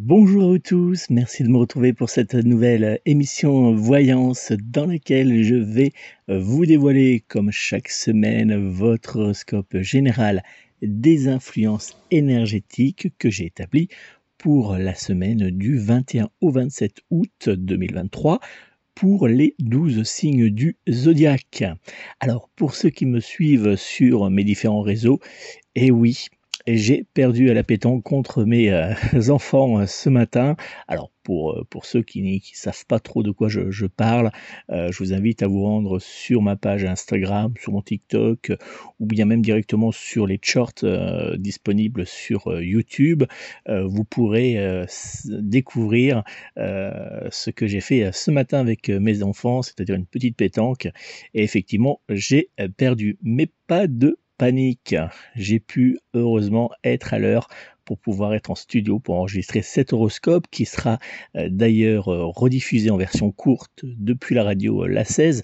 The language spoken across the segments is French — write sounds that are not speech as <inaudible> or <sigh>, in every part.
Bonjour à tous, merci de me retrouver pour cette nouvelle euh, émission Voyance dans laquelle je vais euh, vous dévoiler comme chaque semaine votre horoscope général des influences énergétiques que j'ai établi pour la semaine du 21 au 27 août 2023 pour les 12 signes du zodiaque. Alors pour ceux qui me suivent sur mes différents réseaux, eh oui, j'ai perdu à la pétanque contre mes euh, <laughs> enfants euh, ce matin. Alors pour, euh, pour ceux qui ne savent pas trop de quoi je, parle, je vous invite à vous rendre sur ma page Instagram, sur mon TikTok, ou bien même directement sur les shorts disponibles sur YouTube. vous pourrez découvrir ce que j'ai fait ce matin avec mes enfants, c'est-à-dire une petite pétanque. Et effectivement, j'ai perdu, mais pas de panique. J'ai pu heureusement être à l'heure pour pouvoir être en studio pour enregistrer cet horoscope qui sera euh, d'ailleurs euh, rediffusé en version courte depuis la radio euh, La 16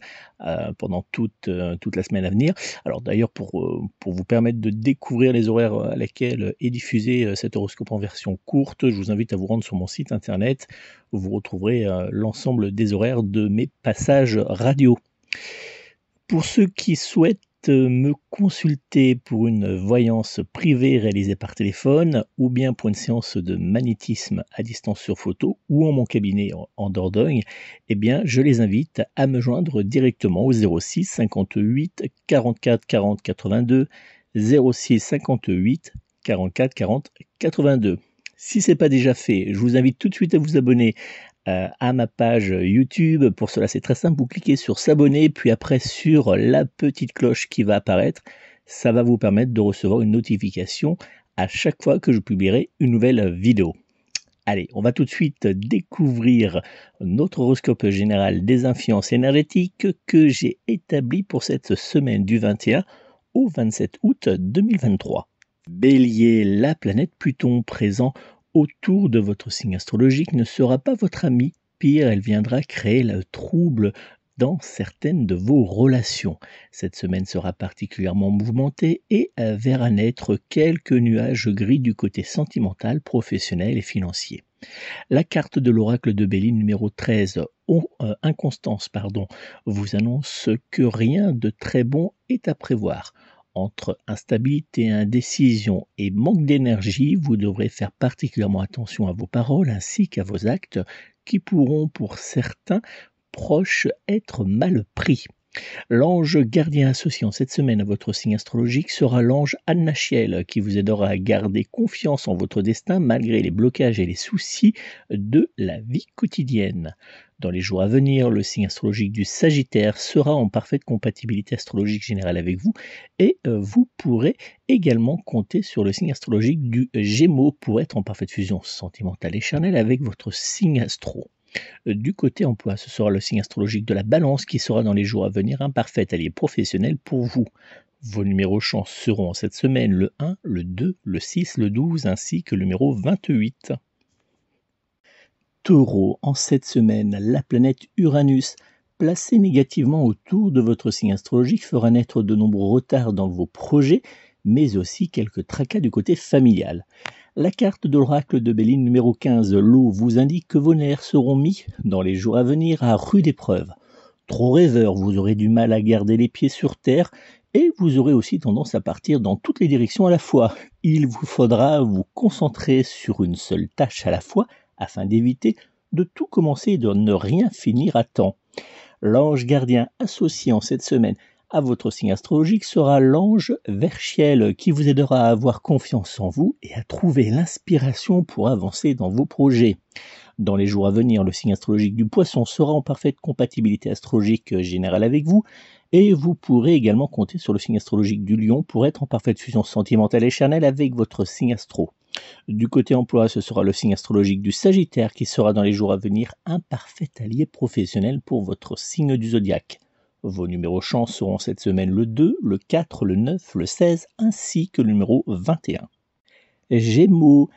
pendant toute, toute la semaine à venir. Alors d'ailleurs pour, pour vous permettre de découvrir les horaires à laquelle est diffusé cet horoscope en version courte, je vous invite à vous rendre sur mon site internet où vous retrouverez l'ensemble des horaires de mes passages radio. Pour ceux qui souhaitent me consulter pour une voyance privée réalisée par téléphone ou bien pour une séance de magnétisme à distance sur photo ou en mon cabinet en Dordogne, eh bien, je les invite à me joindre directement au 06 58 44 40 82 06 58 44 40 82. Si ce n'est pas déjà fait, je vous invite tout de suite à vous abonner euh, à ma page YouTube. Pour cela, c'est très simple. Vous cliquez sur s'abonner, puis après sur la petite cloche qui va apparaître. Ça va vous permettre de recevoir une notification à chaque fois que je publierai une nouvelle vidéo. Allez, on va tout de suite découvrir notre horoscope général des influences énergétiques que j'ai établi pour cette semaine du 21 au 27 août 2023. Bélier, la planète Pluton présent autour de votre signe astrologique ne sera pas votre amie. Pire, elle viendra créer le trouble dans certaines de vos relations. Cette semaine sera particulièrement mouvementée et verra naître quelques nuages gris du côté sentimental, professionnel et financier. La carte de l'oracle de Béline numéro 13, euh, inconstance, pardon, vous annonce que rien de très bon est à prévoir. Entre instabilité, indécision et manque d'énergie, vous devrez faire particulièrement attention à vos paroles ainsi qu'à vos actes qui pourront pour certains proches être mal pris. L'ange gardien associant cette semaine à votre signe astrologique sera l'ange Annachiel qui vous aidera à garder confiance en votre destin malgré les blocages et les soucis de la vie quotidienne. Dans les jours à venir, le signe astrologique du Sagittaire sera en parfaite compatibilité astrologique générale avec vous et euh, vous pourrez également compter sur le signe astrologique du Gémeaux pour être en parfaite fusion sentimentale et charnelle avec votre signe astro. Du côté emploi, ce sera le signe astrologique de la balance qui sera dans les jours à venir un parfait allié professionnel pour vous. Vos numéros chance seront cette semaine le 1, le 2, le 6, le 12 ainsi que le numéro 28. Taureau, en cette semaine, la planète Uranus placée négativement autour de votre signe astrologique fera naître de nombreux retards dans vos projets, mais aussi quelques tracas du côté familial. La carte de l'oracle de Béline numéro 15, l'eau, vous indique que vos nerfs seront mis, dans les jours à venir, à rude épreuve. Trop rêveur, vous aurez du mal à garder les pieds sur terre et vous aurez aussi tendance à partir dans toutes les directions à la fois. Il vous faudra vous concentrer sur une seule tâche à la fois afin d'éviter de tout commencer et de ne rien finir à temps. L'ange gardien associé en cette semaine à votre signe astrologique sera l'ange Verchiel qui vous aidera à avoir confiance en vous et à trouver l'inspiration pour avancer dans vos projets. Dans les jours à venir, le signe astrologique du poisson sera en parfaite compatibilité astrologique générale avec vous, et vous pourrez également compter sur le signe astrologique du lion pour être en parfaite fusion sentimentale et charnelle avec votre signe astro. Du côté emploi, ce sera le signe astrologique du Sagittaire qui sera dans les jours à venir un parfait allié professionnel pour votre signe du zodiaque. Vos numéros chance seront cette semaine le 2, le 4, le 9, le 16 ainsi que le numéro 21. Gémeaux,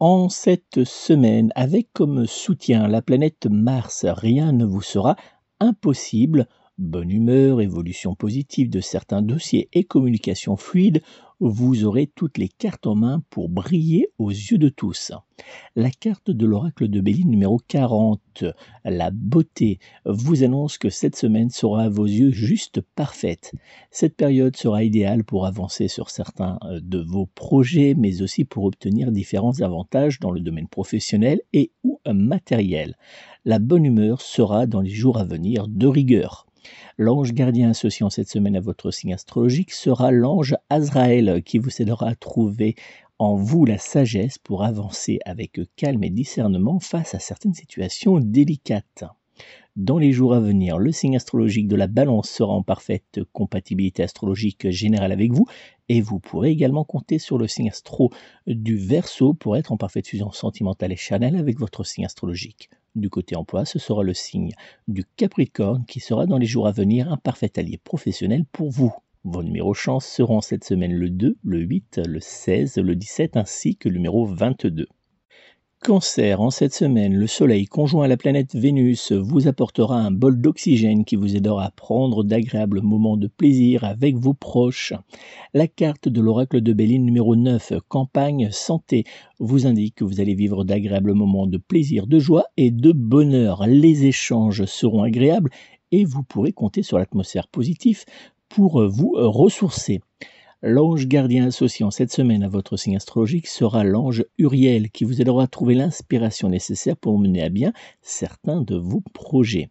en cette semaine, avec comme soutien la planète Mars, rien ne vous sera impossible bonne humeur, évolution positive de certains dossiers et communication fluide, vous aurez toutes les cartes en main pour briller aux yeux de tous. La carte de l'oracle de Béline numéro 40, la beauté, vous annonce que cette semaine sera à vos yeux juste parfaite. Cette période sera idéale pour avancer sur certains euh, de vos projets, mais aussi pour obtenir différents avantages dans le domaine professionnel et ou euh, matériel. La bonne humeur sera dans les jours à venir de rigueur. L'ange gardien associant cette semaine à votre signe astrologique sera l'ange Azraël qui vous aidera à trouver en vous la sagesse pour avancer avec calme et discernement face à certaines situations délicates. Dans les jours à venir, le signe astrologique de la balance sera en parfaite compatibilité astrologique générale avec vous et vous pourrez également compter sur le signe astro du verso pour être en parfaite fusion sentimentale et charnelle avec votre signe astrologique. Du côté emploi, ce sera le signe du Capricorne qui sera dans les jours à venir un parfait allié professionnel pour vous. Vos numéros chance seront cette semaine le 2, le 8, le 16, le 17 ainsi que le numéro 22. Cancer, en cette semaine, le Soleil conjoint à la planète Vénus vous apportera un bol d'oxygène qui vous aidera à prendre d'agréables moments de plaisir avec vos proches. La carte de l'oracle de Béline numéro 9, campagne santé, vous indique que vous allez vivre d'agréables moments de plaisir, de joie et de bonheur. Les échanges seront agréables et vous pourrez compter sur l'atmosphère positive pour vous ressourcer. L'ange gardien associant cette semaine à votre signe astrologique sera l'ange Uriel qui vous aidera à trouver l'inspiration nécessaire pour mener à bien certains de vos projets.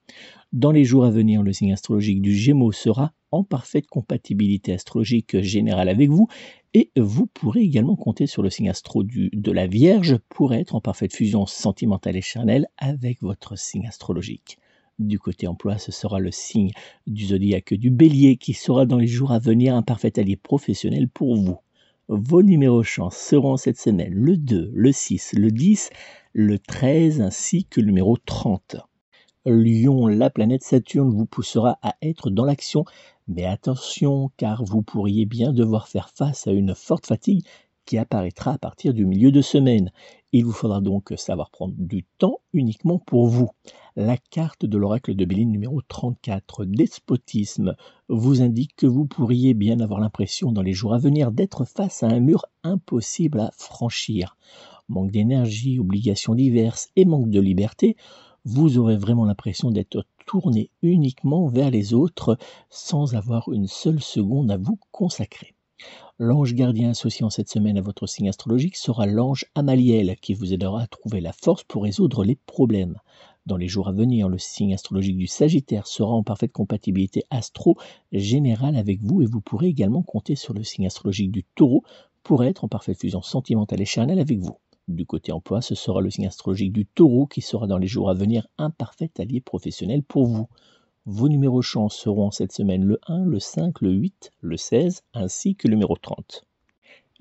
Dans les jours à venir, le signe astrologique du Gémeaux sera en parfaite compatibilité astrologique générale avec vous et vous pourrez également compter sur le signe astro du, de la Vierge pour être en parfaite fusion sentimentale et charnelle avec votre signe astrologique du côté emploi, ce sera le signe du zodiaque du bélier qui sera dans les jours à venir un parfait allié professionnel pour vous. Vos numéros chance seront cette semaine le 2, le 6, le 10, le 13 ainsi que le numéro 30. Lion, la planète Saturne vous poussera à être dans l'action, mais attention car vous pourriez bien devoir faire face à une forte fatigue qui apparaîtra à partir du milieu de semaine. Il vous faudra donc savoir prendre du temps uniquement pour vous. La carte de l'oracle de Béline numéro 34, Despotisme, vous indique que vous pourriez bien avoir l'impression dans les jours à venir d'être face à un mur impossible à franchir. Manque d'énergie, obligations diverses et manque de liberté, vous aurez vraiment l'impression d'être tourné uniquement vers les autres sans avoir une seule seconde à vous consacrer. L'ange gardien associé en cette semaine à votre signe astrologique sera l'ange Amaliel qui vous aidera à trouver la force pour résoudre les problèmes. Dans les jours à venir, le signe astrologique du Sagittaire sera en parfaite compatibilité astro-générale avec vous et vous pourrez également compter sur le signe astrologique du Taureau pour être en parfaite fusion sentimentale et charnelle avec vous. Du côté emploi, ce sera le signe astrologique du Taureau qui sera dans les jours à venir un parfait allié professionnel pour vous. Vos numéros chance seront cette semaine le 1, le 5, le 8, le 16, ainsi que le numéro 30.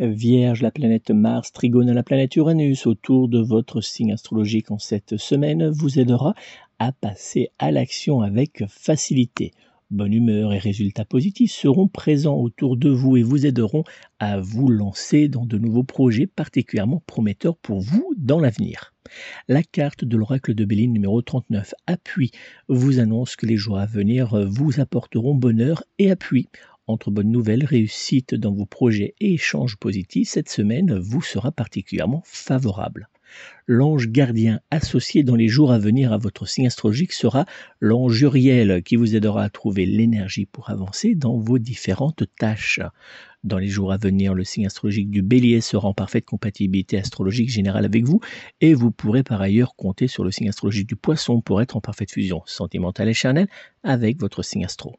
Vierge, la planète Mars trigone la planète Uranus autour de votre signe astrologique en cette semaine vous aidera à passer à l'action avec facilité bonne humeur et résultats positifs seront présents autour de vous et vous aideront à vous lancer dans de nouveaux projets particulièrement prometteurs pour vous dans l'avenir. La carte de l'oracle de Béline numéro 39 Appui vous annonce que les jours à venir vous apporteront bonheur et appui. Entre bonnes nouvelles, réussites dans vos projets et échanges positifs, cette semaine vous sera particulièrement favorable. L'ange gardien associé dans les jours à venir à votre signe astrologique sera l'ange Uriel qui vous aidera à trouver l'énergie pour avancer dans vos différentes tâches. Dans les jours à venir, le signe astrologique du bélier sera en parfaite compatibilité astrologique générale avec vous et vous pourrez par ailleurs compter sur le signe astrologique du poisson pour être en parfaite fusion sentimentale et charnelle avec votre signe astro.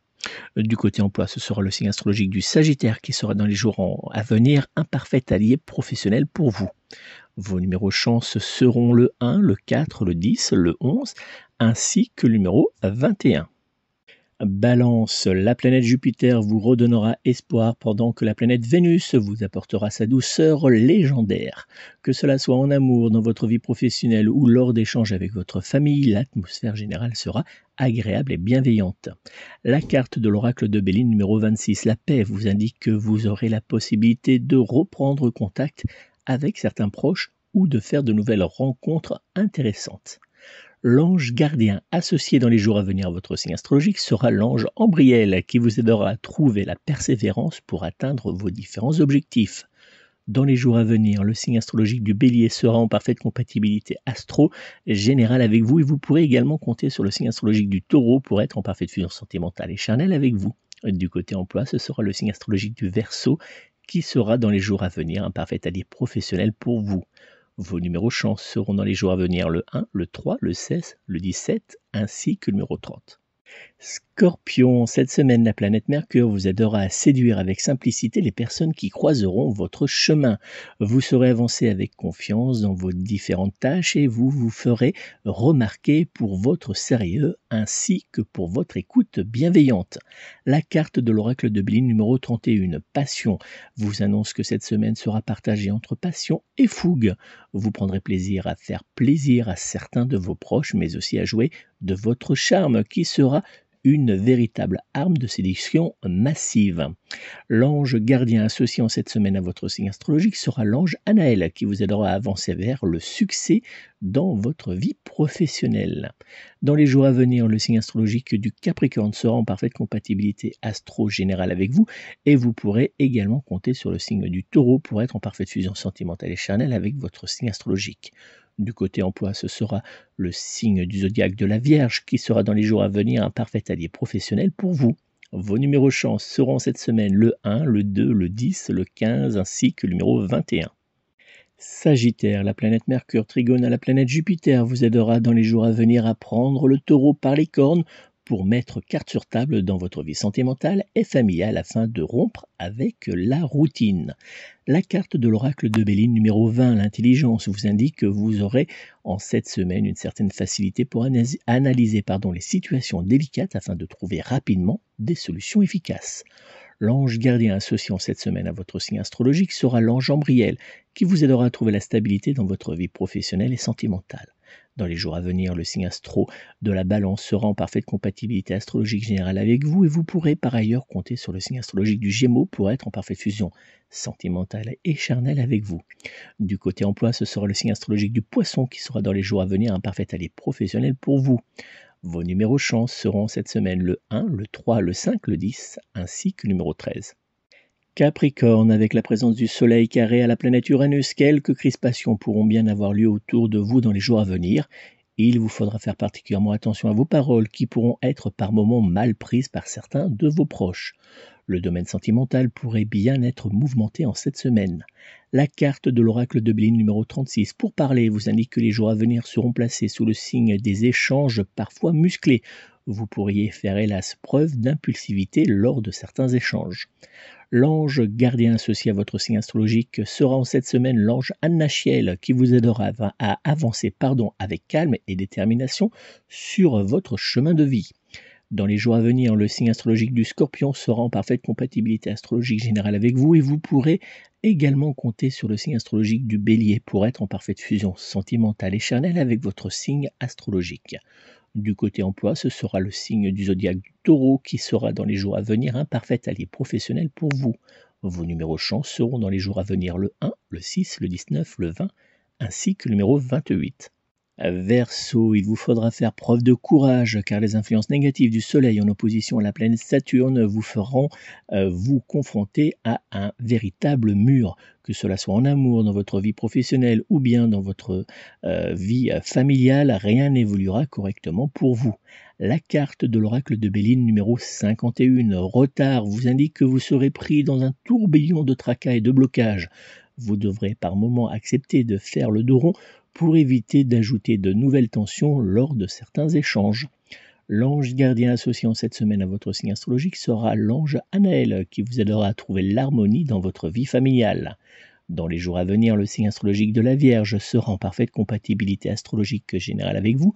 Euh, du côté emploi, ce sera le signe astrologique du Sagittaire qui sera dans les jours à venir un parfait allié professionnel pour vous. Vos numéros chance seront le 1, le 4, le 10, le 11, ainsi que le numéro 21. Balance, la planète Jupiter vous redonnera espoir pendant que la planète Vénus vous apportera sa douceur légendaire. Que cela soit en amour, dans votre vie professionnelle ou lors d'échanges avec votre famille, l'atmosphère générale sera agréable et bienveillante. La carte de l'oracle de Béline numéro 26, la paix, vous indique que vous aurez la possibilité de reprendre contact avec certains proches ou de faire de nouvelles rencontres intéressantes. L'ange gardien associé dans les jours à venir à votre signe astrologique sera l'ange Ambriel qui vous aidera à trouver la persévérance pour atteindre vos différents objectifs. Dans les jours à venir, le signe astrologique du bélier sera en parfaite compatibilité astro générale avec vous et vous pourrez également compter sur le signe astrologique du taureau pour être en parfaite fusion sentimentale et charnelle avec vous. Du côté emploi, ce sera le signe astrologique du verso qui sera dans les jours à venir un parfait allié professionnel pour vous. Vos numéros chance seront dans les jours à venir le 1, le 3, le 16, le 17 ainsi que le numéro 30. Scorpion, cette semaine, la planète Mercure vous aidera à séduire avec simplicité les personnes qui croiseront votre chemin. Vous serez avancé avec confiance dans vos différentes tâches et vous vous ferez remarquer pour votre sérieux ainsi que pour votre écoute bienveillante. La carte de l'oracle de Blin numéro 31, Passion, vous annonce que cette semaine sera partagée entre passion et fougue. Vous prendrez plaisir à faire plaisir à certains de vos proches, mais aussi à jouer de votre charme qui sera une véritable arme de séduction massive. L'ange gardien associé en cette semaine à votre signe astrologique sera l'ange Anaël qui vous aidera à avancer vers le succès dans votre vie professionnelle. Dans les jours à venir, le signe astrologique du Capricorne sera en parfaite compatibilité astro-générale avec vous et vous pourrez également compter sur le signe du Taureau pour être en parfaite fusion sentimentale et charnelle avec votre signe astrologique. Du côté emploi, ce sera le signe du zodiaque de la Vierge qui sera dans les jours à venir un parfait allié professionnel pour vous. Vos numéros chance seront cette semaine le 1, le 2, le 10, le 15 ainsi que le numéro 21. Sagittaire, la planète Mercure trigone à la planète Jupiter vous aidera dans les jours à venir à prendre le taureau par les cornes pour mettre carte sur table dans votre vie sentimentale et familiale afin de rompre avec la routine. La carte de l'oracle de Béline numéro 20, l'intelligence, vous indique que vous aurez en cette semaine une certaine facilité pour analyser pardon, les situations délicates afin de trouver rapidement des solutions efficaces. L'ange gardien associé en cette semaine à votre signe astrologique sera l'ange Ambriel, qui vous aidera à trouver la stabilité dans votre vie professionnelle et sentimentale. Dans les jours à venir, le signe astro de la balance sera en parfaite compatibilité astrologique générale avec vous et vous pourrez par ailleurs compter sur le signe astrologique du Gémeaux pour être en parfaite fusion sentimentale et charnelle avec vous. Du côté emploi, ce sera le signe astrologique du Poisson qui sera dans les jours à venir un parfait allié professionnel pour vous. Vos numéros chance seront cette semaine le 1, le 3, le 5, le 10 ainsi que le numéro 13. Capricorne, avec la présence du Soleil carré à la planète Uranus, quelques crispations pourront bien avoir lieu autour de vous dans les jours à venir. Il vous faudra faire particulièrement attention à vos paroles qui pourront être par moments mal prises par certains de vos proches. Le domaine sentimental pourrait bien être mouvementé en cette semaine. La carte de l'oracle de Béline numéro 36 pour parler vous indique que les jours à venir seront placés sous le signe des échanges parfois musclés vous pourriez faire hélas preuve d'impulsivité lors de certains échanges. L'ange gardien associé à votre signe astrologique sera en cette semaine l'ange Annachiel qui vous aidera à avancer pardon, avec calme et détermination sur votre chemin de vie. Dans les jours à venir, le signe astrologique du scorpion sera en parfaite compatibilité astrologique générale avec vous et vous pourrez également compter sur le signe astrologique du bélier pour être en parfaite fusion sentimentale et charnelle avec votre signe astrologique. Du côté emploi, ce sera le signe du zodiaque du taureau qui sera dans les jours à venir un parfait allié professionnel pour vous. Vos numéros chance seront dans les jours à venir le 1, le 6, le 19, le 20, ainsi que le numéro 28. Verseau, il vous faudra faire preuve de courage car les influences négatives du Soleil en opposition à la planète Saturne vous feront euh, vous confronter à un véritable mur que cela soit en amour, dans votre vie professionnelle ou bien dans votre euh, vie euh, familiale, rien n'évoluera correctement pour vous. La carte de l'oracle de Béline numéro 51, retard, vous indique que vous serez pris dans un tourbillon de tracas et de blocages. Vous devrez par moments accepter de faire le dos rond pour éviter d'ajouter de nouvelles tensions lors de certains échanges. L'ange gardien associant cette semaine à votre signe astrologique sera l'ange Anaël qui vous aidera à trouver l'harmonie dans votre vie familiale. Dans les jours à venir, le signe astrologique de la Vierge sera en parfaite compatibilité astrologique générale avec vous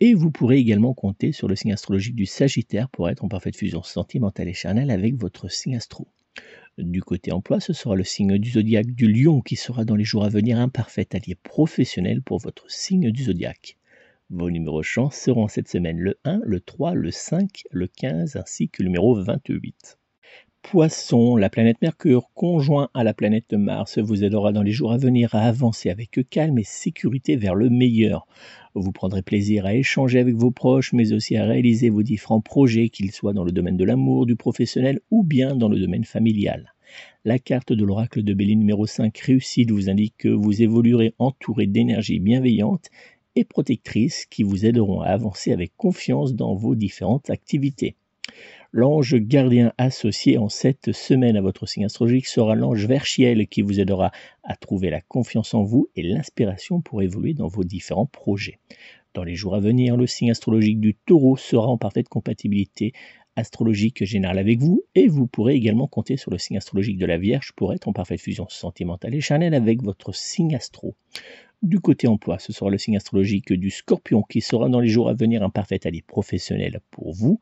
et vous pourrez également compter sur le signe astrologique du Sagittaire pour être en parfaite fusion sentimentale et charnelle avec votre signe astro. Du côté emploi, ce sera le signe du zodiaque du lion qui sera dans les jours à venir un parfait allié professionnel pour votre signe du zodiaque. Vos numéros chance seront cette semaine le 1, le 3, le 5, le 15 ainsi que le numéro 28. Poisson, la planète Mercure conjoint à la planète Mars vous aidera dans les jours à venir à avancer avec calme et sécurité vers le meilleur. Vous prendrez plaisir à échanger avec vos proches, mais aussi à réaliser vos différents projets, qu'ils soient dans le domaine de l'amour, du professionnel ou bien dans le domaine familial. La carte de l'oracle de Bélier numéro 5 réussite vous indique que vous évoluerez entouré d'énergie bienveillante et protectrices qui vous aideront à avancer avec confiance dans vos différentes activités. L'ange gardien associé en cette semaine à votre signe astrologique sera l'ange Verchiel qui vous aidera à trouver la confiance en vous et l'inspiration pour évoluer dans vos différents projets. Dans les jours à venir, le signe astrologique du taureau sera en parfaite compatibilité astrologique générale avec vous et vous pourrez également compter sur le signe astrologique de la Vierge pour être en parfaite fusion sentimentale et charnelle avec votre signe astro. Du côté emploi, ce sera le signe astrologique du scorpion qui sera dans les jours à venir un parfait allié professionnel pour vous.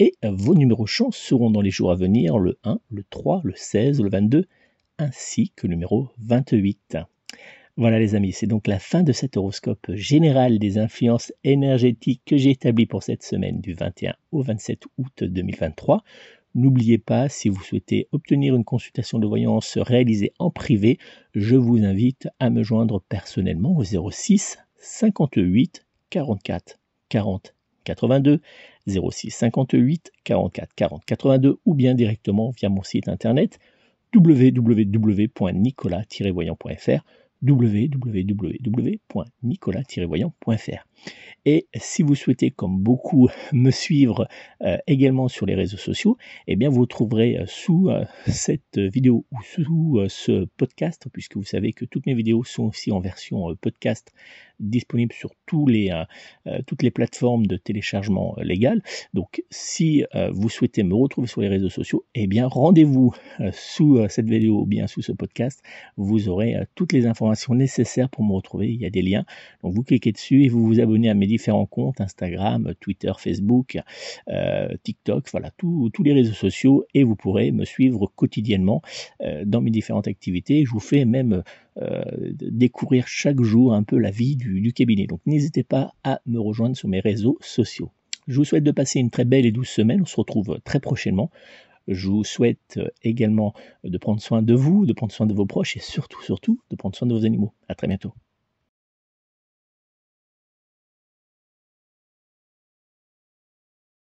Et euh, vos numéros chance seront dans les jours à venir le 1, le 3, le 16, le 22, ainsi que le numéro 28. Voilà les amis, c'est donc la fin de cet horoscope général des influences énergétiques que j'ai établi pour cette semaine du 21 au 27 août 2023. N'oubliez pas, si vous souhaitez obtenir une consultation de voyance réalisée en privé, je vous invite à me joindre personnellement au 06 58 44 40 82 06 58 44 40 82 ou bien directement via mon site internet www.nicolas-voyant.fr www.nicolas-voyant.fr et si vous souhaitez, comme beaucoup, <laughs> me suivre euh, également sur les réseaux sociaux, eh bien vous trouverez euh, sous euh, cette vidéo ou sous ce podcast, puisque vous savez que toutes mes vidéos sont aussi en version podcast disponible sur tous les, euh, euh, toutes les plateformes de téléchargement euh, légal. Donc si vous souhaitez me retrouver sur les réseaux sociaux, eh bien rendez-vous sous cette vidéo ou bien sous ce podcast. Vous aurez toutes les informations nécessaires pour me retrouver. Il y a des liens. Donc vous cliquez dessus et vous vous abonnez à mes différents comptes Instagram, Twitter, Facebook, TikTok, voilà tous les réseaux sociaux et vous pourrez me suivre quotidiennement dans mes différentes activités. Je vous fais même euh, découvrir chaque jour un peu la vie du, cabinet. Donc n'hésitez pas à me rejoindre sur mes réseaux sociaux. Je vous souhaite de passer une très belle et douce semaine. On se retrouve très prochainement. Je vous souhaite euh, également de prendre soin de vous, de prendre soin de vos proches et surtout, surtout, de prendre soin de vos animaux. À très bientôt.